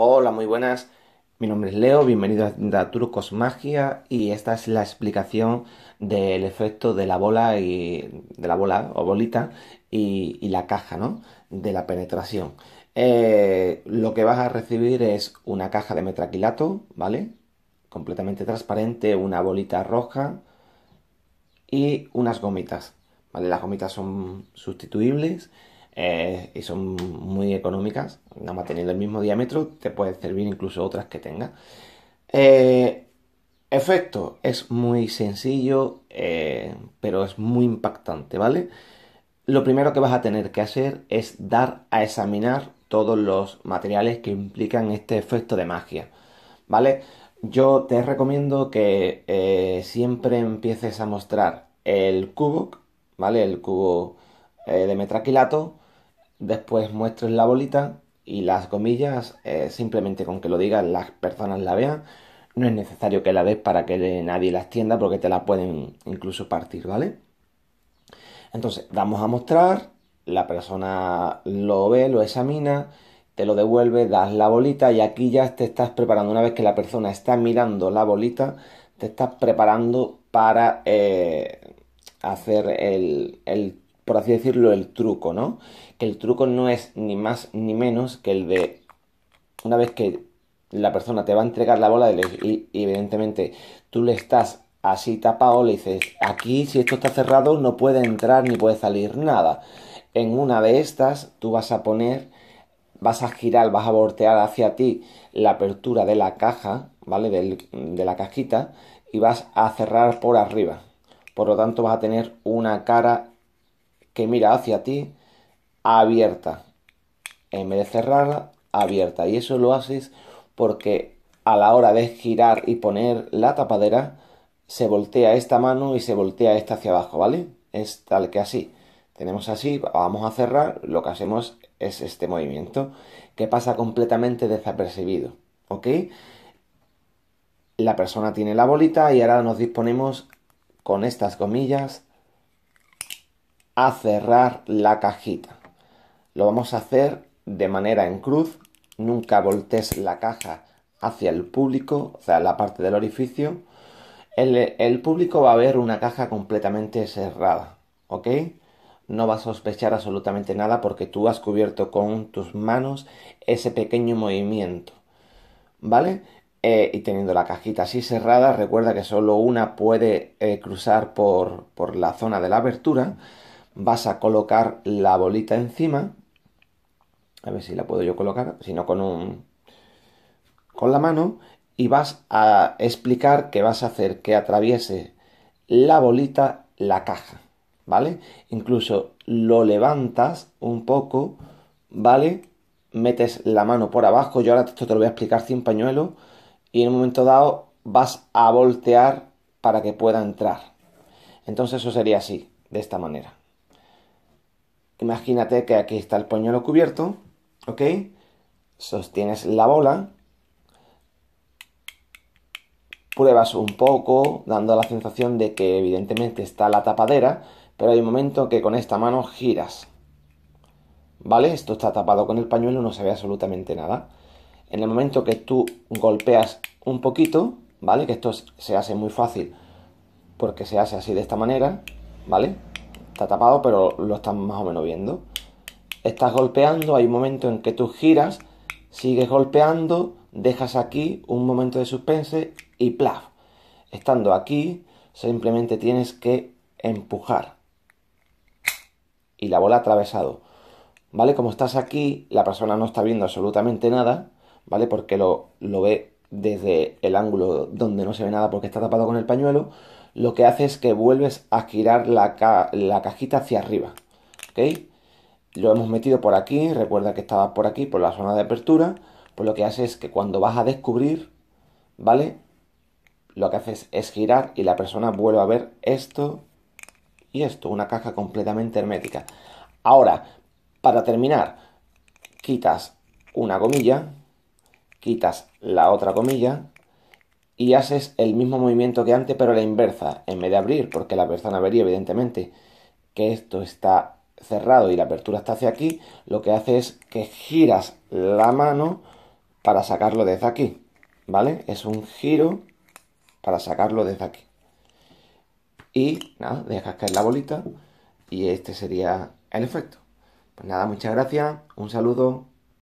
Hola, muy buenas. Mi nombre es Leo, bienvenido a Turcos Magia y esta es la explicación del efecto de la bola y de la bola o bolita y, la caja, ¿no? De la penetración. Eh, lo que vas a recibir es una caja de metraquilato, ¿vale? Completamente transparente, una bolita roja y unas gomitas, ¿vale? Las gomitas son sustituibles eh, y son muy económicas, nada más teniendo el mismo diámetro, te puede servir incluso otras que tengas. Eh, efecto, es muy sencillo, eh, pero es muy impactante, ¿vale? Lo primero que vas a tener que hacer es dar a examinar todos los materiales que implican este efecto de magia, ¿vale? Yo te recomiendo que siempre empieces a mostrar el cubo, ¿vale? El cubo de metraquilato Después muestres la bolita y las comillas, eh, simplemente con que lo digas las personas la vean. No es necesario que la des para que nadie la extienda porque te la pueden incluso partir, ¿vale? Entonces, damos a mostrar, la persona lo ve, lo examina, te lo devuelve, das la bolita y aquí ya te estás preparando. Una vez que la persona está mirando la bolita, te estás preparando para eh, hacer el, el por así decirlo, el truco, ¿no? Que el truco no es ni más ni menos que el de, una vez que la persona te va a entregar la bola y, evidentemente tú le estás así tapado, le dices, aquí si esto está cerrado no puede entrar ni puede salir nada. En una de estas tú vas a poner, vas a girar, vas a voltear hacia ti la apertura de la caja, ¿vale? de la cajita y vas a cerrar por arriba. Por lo tanto vas a tener una cara que mira hacia ti abierta. En vez de cerrarla, abierta. Y eso lo haces porque a la hora de girar y poner la tapadera, se voltea esta mano y se voltea esta hacia abajo, ¿vale? Es tal que así. Tenemos así, vamos a cerrar, lo que hacemos es este movimiento que pasa completamente desapercibido, ¿ok? La persona tiene la bolita y ahora nos disponemos con estas comillas a cerrar la cajita. Lo vamos a hacer de manera en cruz, nunca voltees la caja hacia el público, o sea, la parte del orificio. El, público va a ver una caja completamente cerrada, ¿ok? No va a sospechar absolutamente nada porque tú has cubierto con tus manos ese pequeño movimiento, ¿vale? Eh, y teniendo la cajita así cerrada, recuerda que solo una puede eh, cruzar por, por la zona de la abertura vas a colocar la bolita encima. A ver si la puedo yo colocar, si no con un con la mano y vas a explicar que vas a hacer que atraviese la bolita la caja, ¿vale? Incluso lo levantas un poco, ¿vale? Metes la mano por abajo, yo ahora esto te lo voy a explicar sin pañuelo y en un momento dado vas a voltear para que pueda entrar. Entonces eso sería así, de esta manera. Imagínate que aquí está el pañuelo cubierto, ¿ok? Sostienes la bola, pruebas un poco, dando la sensación de que evidentemente está la tapadera, pero hay un momento que con esta mano giras. ¿Vale? Esto está tapado con el pañuelo, no se ve absolutamente nada. En el momento que tú golpeas un poquito, ¿vale? Que esto se hace muy fácil porque se hace así de esta manera, ¿vale? Está tapado, pero lo están más o menos viendo. Estás golpeando, hay un momento en que tú giras, sigues golpeando, dejas aquí un momento de suspense y plaf. Estando aquí, simplemente tienes que empujar. Y la bola ha atravesado. ¿Vale? Como estás aquí, la persona no está viendo absolutamente nada, ¿vale? Porque lo, lo ve desde el ángulo donde no se ve nada porque está tapado con el pañuelo lo que hace es que vuelves a girar la, cajita hacia arriba. ¿Ok? Lo hemos metido por aquí, recuerda que estaba por aquí, por la zona de apertura. Pues lo que hace es que cuando vas a descubrir, ¿vale? Lo que haces es girar y la persona vuelve a ver esto y esto, una caja completamente hermética. Ahora, para terminar, quitas una comilla, quitas la otra comilla, y haces el mismo movimiento que antes, pero la inversa, en vez de abrir, porque la persona vería evidentemente que esto está cerrado y la apertura está hacia aquí, lo que hace es que giras la mano para sacarlo desde aquí, ¿vale? Es un giro para sacarlo desde aquí. Y nada, dejas caer la bolita y este sería el efecto. Pues nada, muchas gracias, un saludo.